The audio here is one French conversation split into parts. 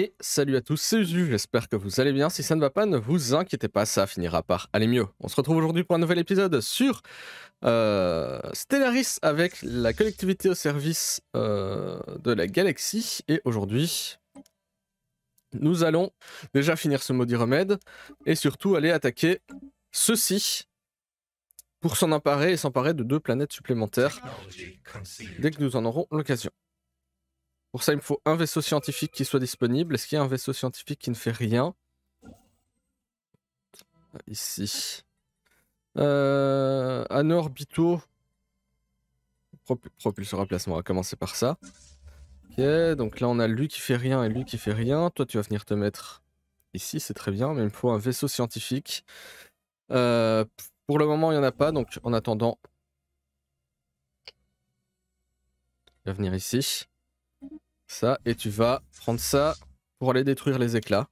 Et salut à tous, c'est Usu, j'espère que vous allez bien. Si ça ne va pas, ne vous inquiétez pas, ça finira par aller mieux. On se retrouve aujourd'hui pour un nouvel épisode sur euh, Stellaris avec la collectivité au service euh, de la galaxie. Et aujourd'hui, nous allons déjà finir ce maudit remède et surtout aller attaquer ceci pour s'en emparer et s'emparer de deux planètes supplémentaires dès que nous en aurons l'occasion. Pour ça, il me faut un vaisseau scientifique qui soit disponible. Est-ce qu'il y a un vaisseau scientifique qui ne fait rien ah, Ici. Euh, anneau propulseur à placement, on va commencer par ça. Ok, donc là on a lui qui fait rien et lui qui fait rien. Toi tu vas venir te mettre ici, c'est très bien, mais il me faut un vaisseau scientifique. Euh, pour le moment il n'y en a pas, donc en attendant... Il va venir ici. Ça, et tu vas prendre ça pour aller détruire les éclats.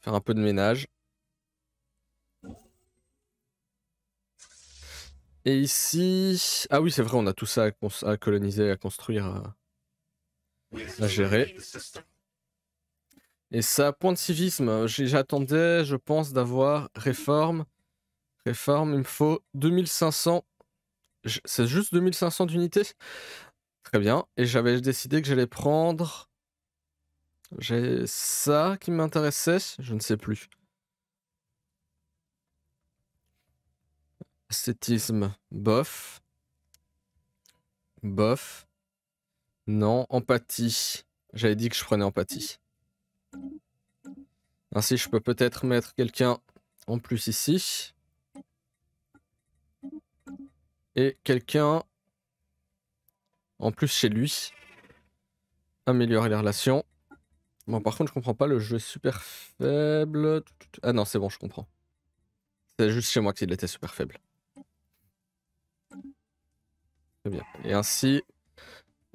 Faire un peu de ménage. Et ici... Ah oui, c'est vrai, on a tout ça à, coloniser, à construire, à... gérer. Et ça, point de civisme, j'attendais, je pense, d'avoir réforme. Réforme, il me faut 2500 c'est juste 2500 d'unités Très bien. Et j'avais décidé que j'allais prendre... J'ai ça qui m'intéressait Je ne sais plus. Ascétisme, bof. Bof. Non, empathie. J'avais dit que je prenais empathie. Ainsi, je peux peut-être mettre quelqu'un en plus ici et quelqu'un en plus chez lui. Améliorer les relations. Bon, par contre, je comprends pas, le jeu super faible. Ah non, c'est bon, je comprends. C'est juste chez moi qu'il était super faible. Très bien. Et ainsi,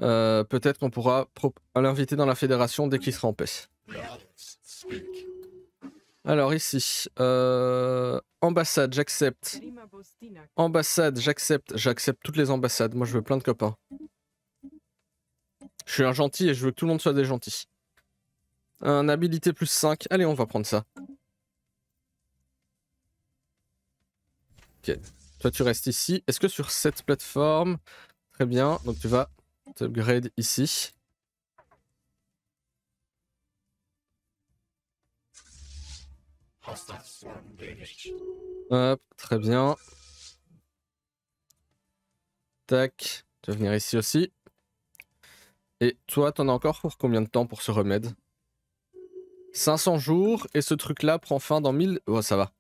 euh, peut-être qu'on pourra l'inviter dans la fédération dès qu'il sera en paix. Alors ici, euh, ambassade, j'accepte. Ambassade, j'accepte. J'accepte toutes les ambassades. Moi, je veux plein de copains. Je suis un gentil et je veux que tout le monde soit des gentils. Un habilité plus 5. Allez, on va prendre ça. Ok. Toi, tu restes ici. Est-ce que sur cette plateforme... Très bien. Donc, tu vas t'upgrade ici. Hop, très bien. Tac, tu vas venir ici aussi. Et toi, t'en as encore pour combien de temps pour ce remède 500 jours, et ce truc-là prend fin dans 1000... Oh, ça va.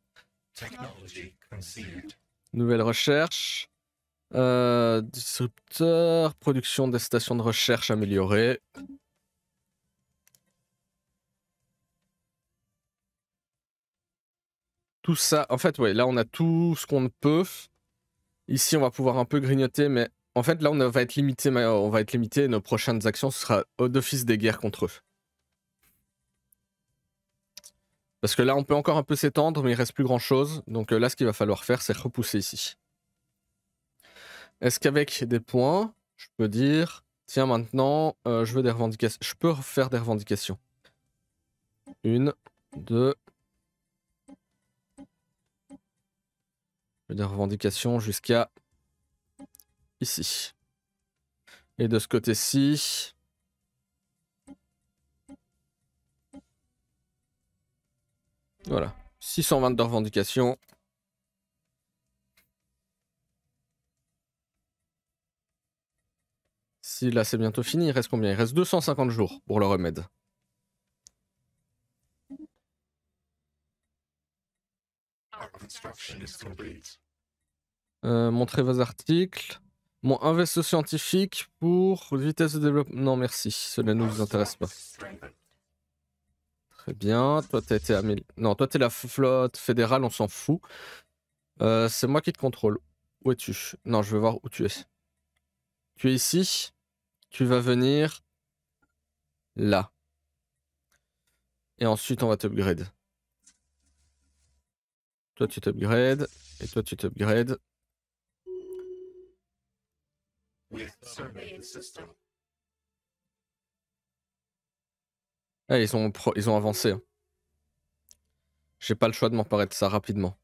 Nouvelle recherche. Euh, disrupteur, production des stations de recherche améliorée. tout ça. En fait, oui là, on a tout ce qu'on peut. Ici, on va pouvoir un peu grignoter, mais en fait, là, on va être limité. mais euh, On va être limité. Nos prochaines actions, ce sera d'office des guerres contre eux. Parce que là, on peut encore un peu s'étendre, mais il reste plus grand chose. Donc euh, là, ce qu'il va falloir faire, c'est repousser ici. Est-ce qu'avec des points, je peux dire tiens, maintenant, euh, je veux des revendications. Je peux faire des revendications. Une, deux, des revendications jusqu'à ici. Et de ce côté-ci, voilà, 620 de revendications. Si là c'est bientôt fini, il reste combien Il reste 250 jours pour le remède. Euh, montrer vos articles. Mon investissement scientifique pour vitesse de développement. Non, merci. Cela ne nous intéresse pas. Très bien. Toi, tu es Non, toi, t'es la flotte fédérale, on s'en fout. Euh, c'est moi qui te contrôle. Où es-tu Non, je veux voir où tu es. Tu es ici. Tu vas venir là. Et ensuite, on va t'upgrade. Toi, tu t'upgrades. Et toi, tu t'upgrades. Ah, ils ont, ils ont avancé. Hein. J'ai pas le choix de m'emparer de ça rapidement.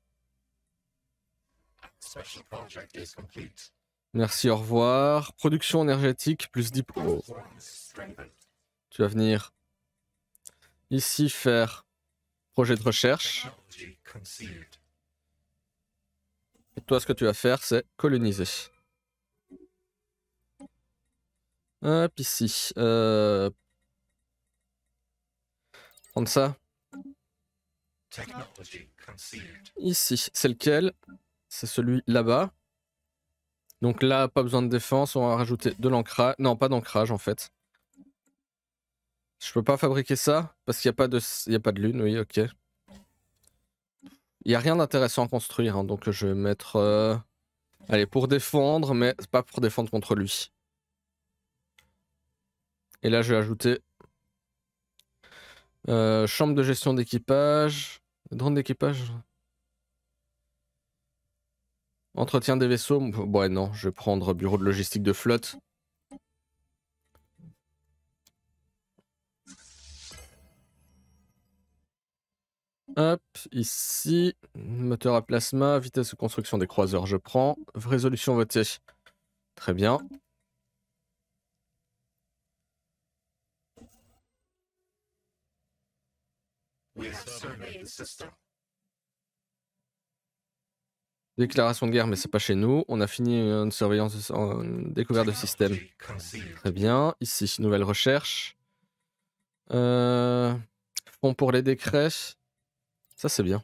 Merci, au revoir. Production énergétique plus deep Oh. Tu vas venir ici faire projet de recherche. Et toi, ce que tu vas faire, c'est coloniser. Hop, ici. Euh... Prendre ça. Ici, c'est lequel C'est celui là-bas. Donc là, pas besoin de défense, on va rajouter de l'ancrage. Non, pas d'ancrage en fait. Je peux pas fabriquer ça parce qu'il n'y a, pas de... a pas de lune, oui, ok. Il n'y a rien d'intéressant à construire, hein, donc je vais mettre... Euh, allez, pour défendre, mais pas pour défendre contre lui. Et là, je vais ajouter... Euh, chambre de gestion d'équipage... Drone d'équipage Entretien des vaisseaux... Ouais, non, je vais prendre bureau de logistique de flotte. Hop, ici, moteur à plasma, vitesse de construction des croiseurs, je prends. Résolution votée. Très bien. Déclaration de guerre, mais c'est pas chez nous. On a fini une surveillance, euh, une découverte de système. Très bien. Ici, nouvelle recherche. Euh, fonds pour les décrets. Ça, c'est bien.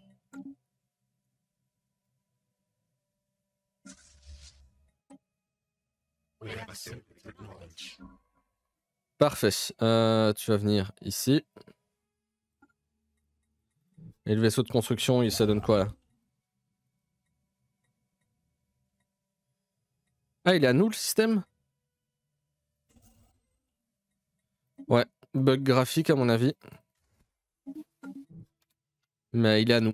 Parfait. Euh, tu vas venir ici. Et le vaisseau de construction, il, ça donne quoi là Ah, il est à nous le système Ouais, bug graphique à mon avis. Mais il est à nous.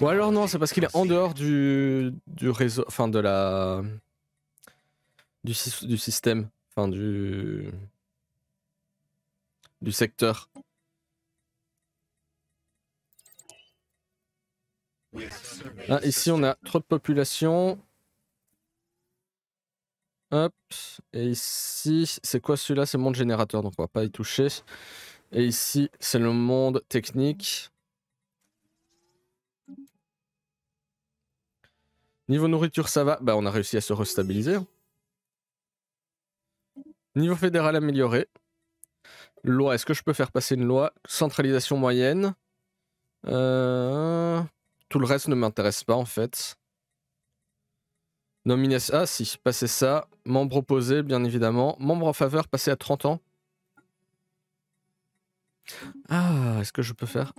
Ou alors non, c'est parce qu'il est en dehors du, du réseau, enfin de la. du, du système, enfin du. du secteur. Ah, ici on a trop de population. Hop. Et ici, c'est quoi celui-là C'est le monde générateur, donc on va pas y toucher. Et ici, c'est le monde technique. Niveau nourriture, ça va. Bah, on a réussi à se restabiliser. Hein. Niveau fédéral amélioré. Loi, est-ce que je peux faire passer une loi Centralisation moyenne. Euh, tout le reste ne m'intéresse pas en fait. Nomination. Ah si, passer ça. Membre opposé, bien évidemment. Membre en faveur, passer à 30 ans. Ah, est-ce que je peux faire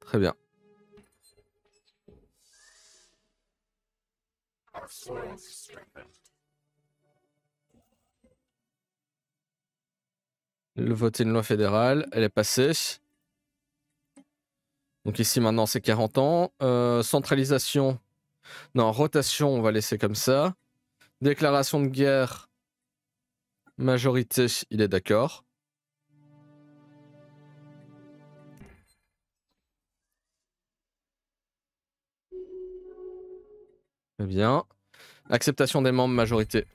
Très bien. le vote est une loi fédérale, elle est passée. Donc ici maintenant c'est 40 ans. Euh, centralisation, non, rotation, on va laisser comme ça. Déclaration de guerre, majorité, il est d'accord. Très eh bien. Acceptation des membres majorité.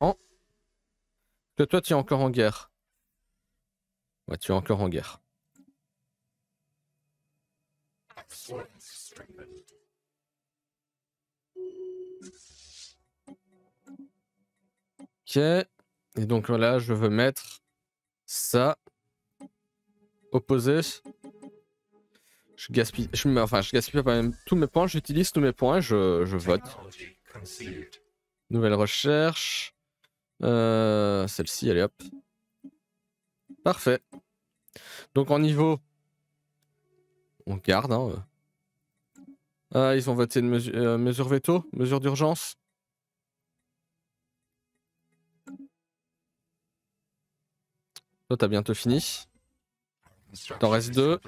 En. Que toi, tu es encore en guerre. Ouais, tu es encore en guerre. Ok. Et donc là, je veux mettre ça. Opposé. Je gaspille, enfin, gaspille pas même tous mes points, j'utilise tous mes points, je, je vote. Nouvelle recherche. Euh, celle-ci, allez hop. Parfait. Donc en niveau, on garde. Hein, euh. Ah, ils ont voté une euh, mesure, veto, mesure d'urgence. Toi, t'as bientôt fini. T'en reste deux.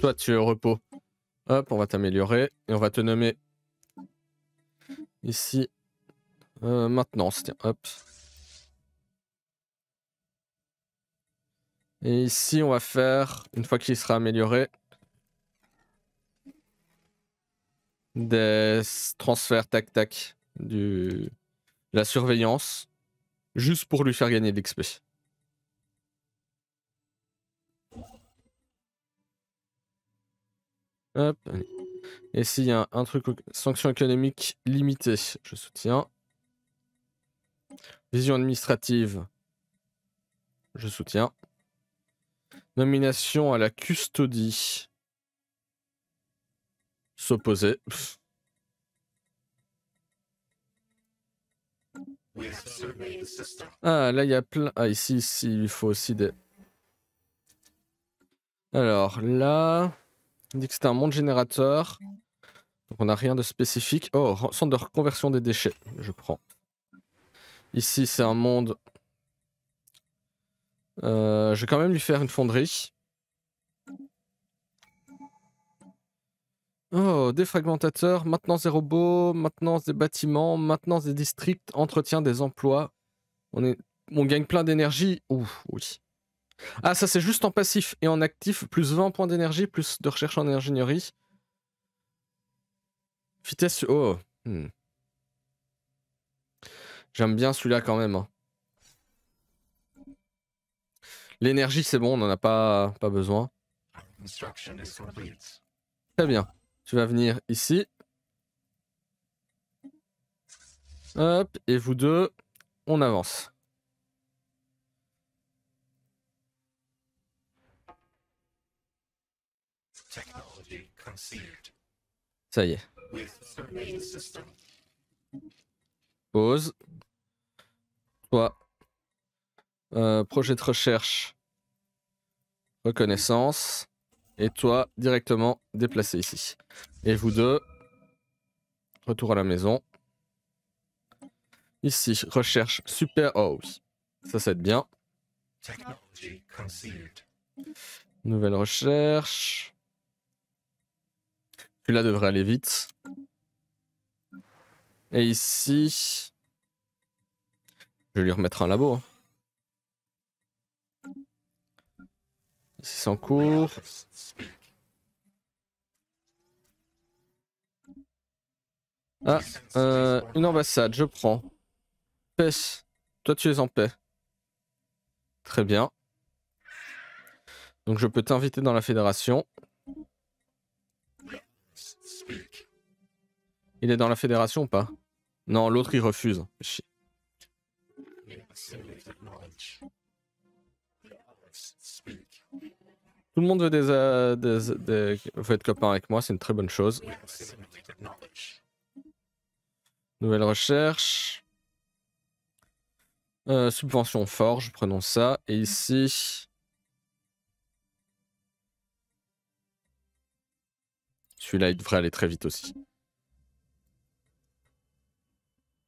Toi, tu es au repos. Hop, on va t'améliorer. Et on va te nommer ici. Euh, maintenance, tiens, hop. Et ici, on va faire, une fois qu'il sera amélioré, des transferts tac-tac la surveillance, juste pour lui faire gagner de l'XP. Hop, Et s'il y a un, truc, sanction économique limitée, je soutiens. Vision administrative, je soutiens. Nomination à la custodie, s'opposer. Ah, là, il y a plein... Ah, ici, ici, il faut aussi des... Alors, là dit que c'était un monde générateur. Donc on n'a rien de spécifique. Oh, centre de reconversion des déchets. Je prends. Ici, c'est un monde. Euh, je vais quand même lui faire une fonderie. Oh, défragmentateur, maintenance des robots, maintenance des bâtiments, maintenance des districts, entretien des emplois. On, est... on gagne plein d'énergie. Ouh, oui. Ah, ça c'est juste en passif et en actif, plus 20 points d'énergie, plus de recherche en ingénierie. Vitesse. Oh. Hmm. J'aime bien celui-là quand même. Hein. L'énergie, c'est bon, on n'en a pas, pas besoin. Très bien. Tu vas venir ici. Hop, et vous deux, on avance. Ça y est. Pause. Toi. Euh, projet de recherche. Reconnaissance. Et toi, directement déplacé ici. Et vous deux, retour à la maison. Ici, recherche super. house. Ça, ça bien. Nouvelle recherche là devrait aller vite. Et ici... Je vais lui remettre un labo. Hein. Ici c'est en cours. Ah, euh, une ambassade, je prends. pêche Toi tu es en paix. Très bien. Donc je peux t'inviter dans la fédération. Il est dans la fédération ou pas Non, l'autre il refuse. Tout le monde veut être euh, copain avec moi, c'est une très bonne chose. Nouvelle recherche. Euh, subvention forge, prenons ça. Et ici, Celui-là, il devrait aller très vite aussi.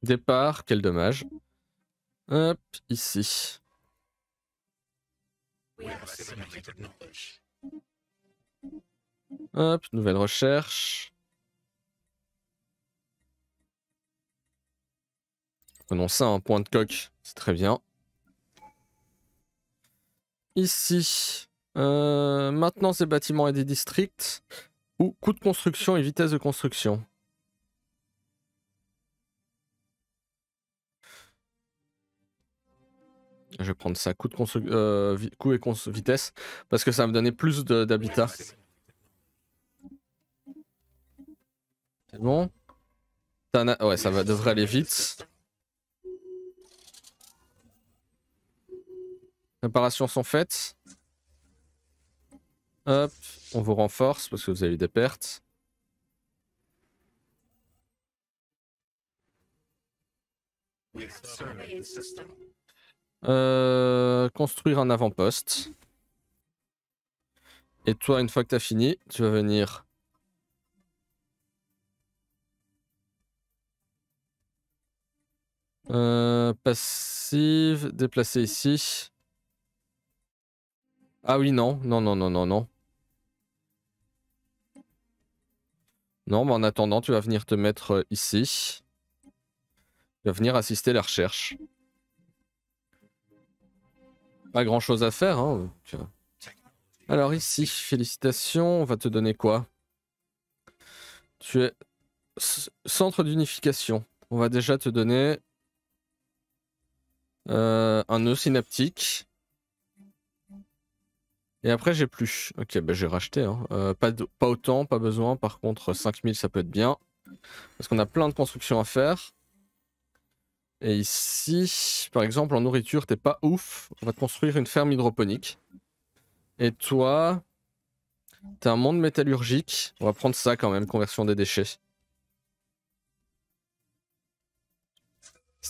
Départ, quel dommage. Hop, ici. Hop, nouvelle recherche. Prenons ça un point de coque, c'est très bien. Ici, euh, maintenant ces bâtiments et des districts ou coût de construction et vitesse de construction. Je vais prendre ça, coût, de euh, et vitesse, parce que ça va me donner plus d'habitat. C'est bon Ouais, ça va, devrait aller vite. Préparations sont faites. Hop, on vous renforce parce que vous avez eu des pertes. Euh, construire un avant-poste. Et toi, une fois que tu as fini, tu vas venir euh, passive, déplacer ici. Ah oui, non, non, non, non, non, non. Non, mais en attendant, tu vas venir te mettre euh, ici. Tu vas venir assister à la recherche. Pas grand chose à faire. Hein, Alors ici, félicitations, on va te donner quoi Tu es centre d'unification. On va déjà te donner euh, un nœud synaptique. Et après, j'ai plus. Ok, bah, j'ai racheté. Hein. Euh, pas, pas autant, pas besoin. Par contre, 5000, ça peut être bien. Parce qu'on a plein de constructions à faire. Et ici, par exemple, en nourriture, t'es pas ouf. On va te construire une ferme hydroponique. Et toi, t'as un monde métallurgique. On va prendre ça quand même, conversion des déchets.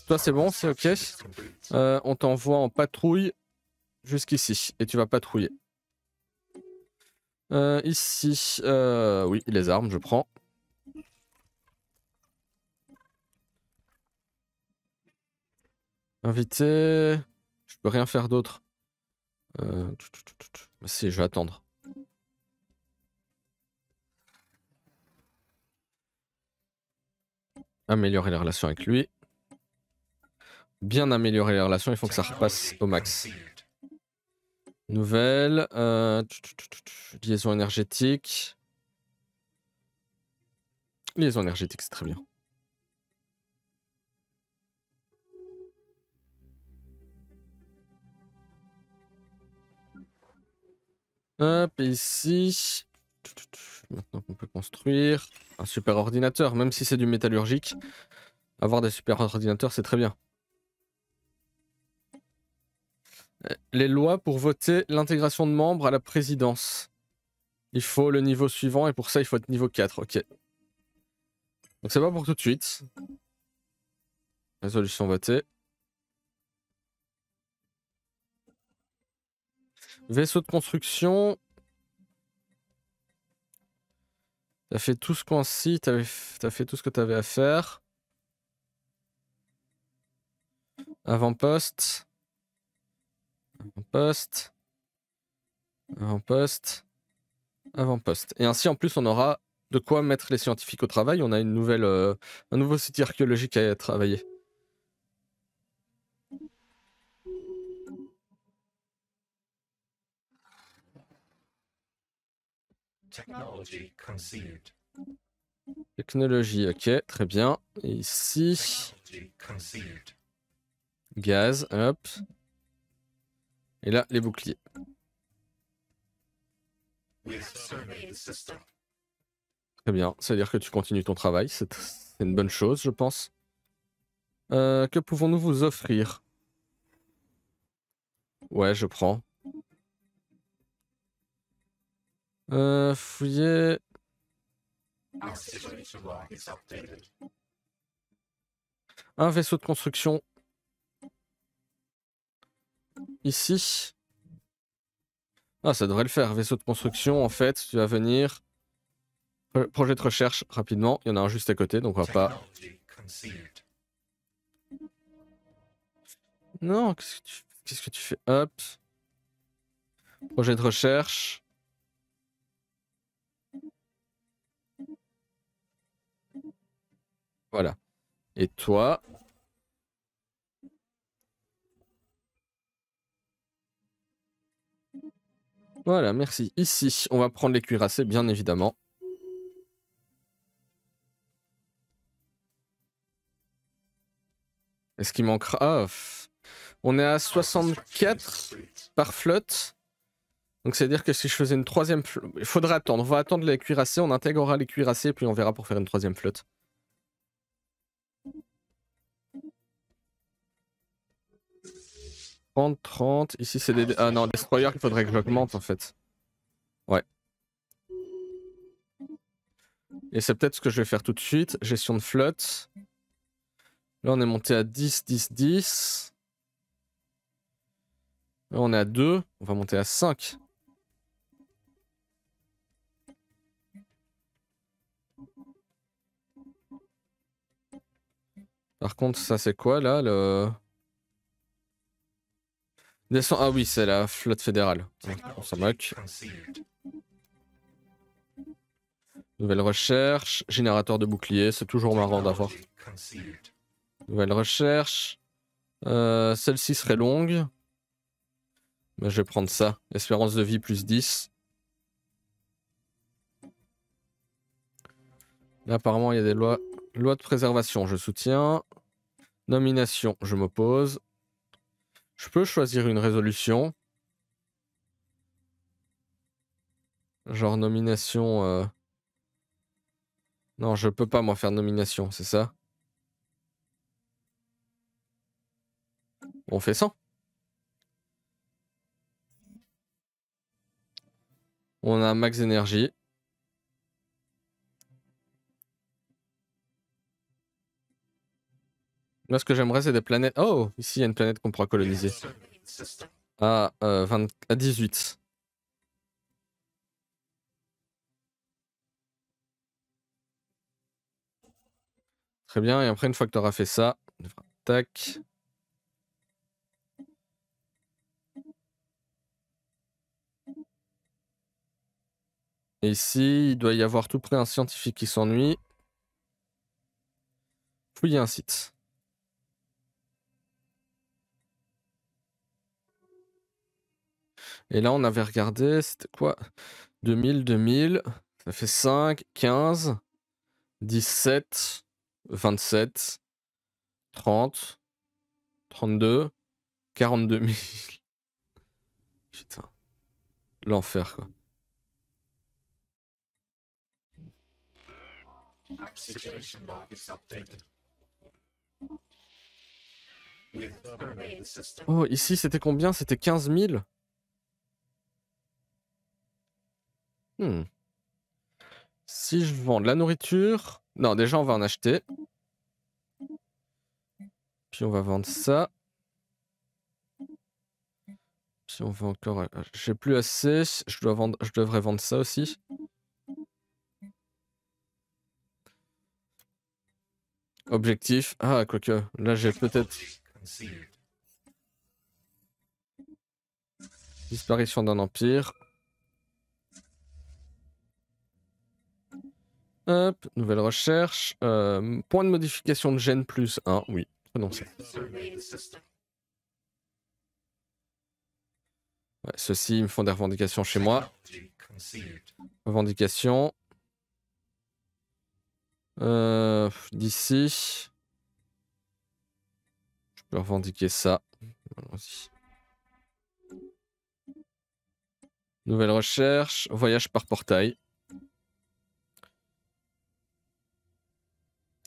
Toi, c'est bon, c'est ok. Euh, on t'envoie en patrouille jusqu'ici. Et tu vas patrouiller. Euh, ici, euh, oui, les armes, je prends. Invité. Je peux rien faire d'autre. Euh, si, je vais attendre. Améliorer les relations avec lui. Bien améliorer les relations, il faut que ça repasse au max. Nouvelle. Euh, liaison énergétique. Liaison énergétique, c'est très bien. Hop, ici. Maintenant qu'on peut construire un super ordinateur, même si c'est du métallurgique, avoir des super ordinateurs, c'est très bien. Euh, les lois pour voter l'intégration de membres à la présidence. Il faut le niveau suivant et pour ça il faut être niveau 4, ok. Donc c'est pas pour tout de suite. Résolution votée. Vaisseau de construction. T'as fait tout ce qu'on ci t'as fait tout ce que t'avais à faire. Avant-poste. Avant-poste. Avant-poste. Avant-poste. Et ainsi, en plus, on aura de quoi mettre les scientifiques au travail. On a une nouvelle, euh, un nouveau site archéologique à travailler. Technologie, ok, très bien. ici, gaz, hop. Et là, les boucliers. Très bien, c'est-à-dire que tu continues ton travail, c'est une bonne chose, je pense. Euh, que pouvons-nous vous offrir Ouais, je prends. Euh, fouiller. Un vaisseau de construction ici. Ah, ça devrait le faire. Vaisseau de construction, en fait, tu vas venir. Projet de recherche, rapidement. Il y en a un juste à côté, donc on va pas... Non, qu'est-ce que tu, qu'est-ce que tu fais Hop. Projet de recherche. Voilà. Et toi, Voilà, merci. Ici, on va prendre les cuirassés, bien évidemment. Est-ce qu'il manquera ah, On est à 64 par flotte. Donc c'est-à-dire que si je faisais une troisième... flotte, Il faudra attendre. On va attendre les cuirassés, on intégrera les cuirassés, puis on verra pour faire une troisième flotte. 30, 30. Ici, c'est des... Ah non, Destroyer il faudrait que j'augmente, en fait. Ouais. Et c'est peut-être ce que je vais faire tout de suite. Gestion de flotte. Là, on est monté à 10, 10, 10. Là, on est à 2. On va monter à 5. Par contre, ça c'est quoi là le... Ah oui, c'est la flotte fédérale. Ah, on s'en moque. Nouvelle recherche. Générateur de bouclier. C'est toujours marrant d'avoir. Nouvelle recherche. Euh, celle-ci serait longue. Mais je vais prendre ça. Espérance de vie plus 10. Là, apparemment, il y a des lois. Loi de préservation, je soutiens. Nomination, je m'oppose. Je peux choisir une résolution. Genre nomination. Euh, non, je peux pas moi faire nomination, c'est ça On fait 100. On a max énergie Moi, ce que j'aimerais, c'est des planètes. Oh, ici, il y a une planète qu'on pourra coloniser. À, 20... Euh, à 18. Très bien. Et après, une fois que tu auras fait ça, tac. Et ici, il doit y avoir tout près un scientifique qui s'ennuie. Fouiller un site. Et là, on avait regardé, c'était quoi 2000, 2000, ça fait 5, 15, 17, 27, 30, 32, 42 000. Putain. L'enfer, quoi. Oh, ici, c'était combien C'était 15 000 Hmm. Si je vends de la nourriture... Non, déjà, on va en acheter. Puis on va vendre ça. Puis on va encore... Euh, j'ai plus assez. Je, dois vendre... je devrais vendre ça aussi. Objectif. Ah, quoique. Là, j'ai peut-être... Disparition d'un empire. nouvelle recherche. Euh, point de modification de gène plus 1. Oui, annoncé. Ceux-ci me font des revendications chez moi. Revendication. Euh, d'ici. Je peux revendiquer ça. Nouvelle recherche. Voyage par portail.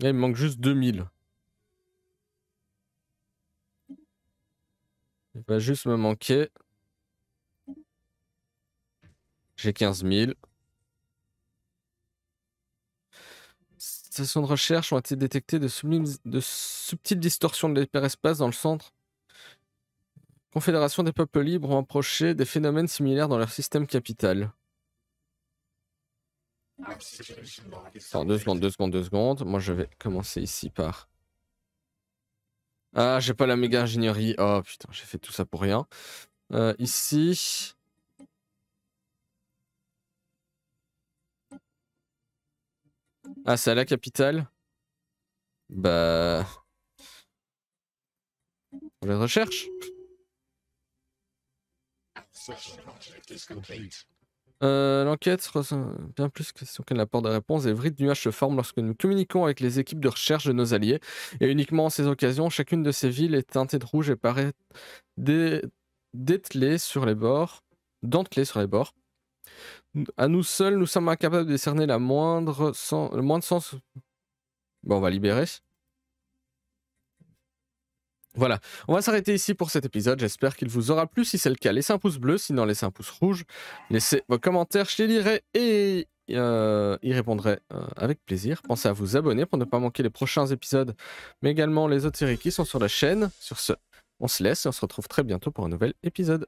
il me manque juste 2000. Il va juste me manquer. J'ai 15 000. Stations de recherche ont été détectées de, de subtiles distorsions de l'hyperespace dans le centre. Confédération des peuples libres ont approché des phénomènes similaires dans leur système capital. Attends, deux secondes, deux secondes, deux secondes. Moi, je vais commencer ici par... Ah, j'ai pas la méga ingénierie. Oh putain, j'ai fait tout ça pour rien. Euh, ici... Ah, c'est à la capitale Bah... On les recherche. Euh, l'enquête ressemble bien plus question qu'elle n'apporte de réponse. et de nuages se forme lorsque nous communiquons avec les équipes de recherche de nos alliés. Et uniquement en ces occasions, chacune de ces villes est teintée de rouge et paraît des sur les bords. Dentelée sur les bords. À nous seuls, nous sommes incapables de décerner la moindre le moindre sens. Bon, on va libérer. Voilà, on va s'arrêter ici pour cet épisode, j'espère qu'il vous aura plu, si c'est le cas, laissez un pouce bleu, sinon laissez un pouce rouge, laissez vos commentaires, je les lirai et euh, y répondrai euh, avec plaisir. Pensez à vous abonner pour ne pas manquer les prochains épisodes, mais également les autres séries qui sont sur la chaîne. Sur ce, on se laisse et on se retrouve très bientôt pour un nouvel épisode.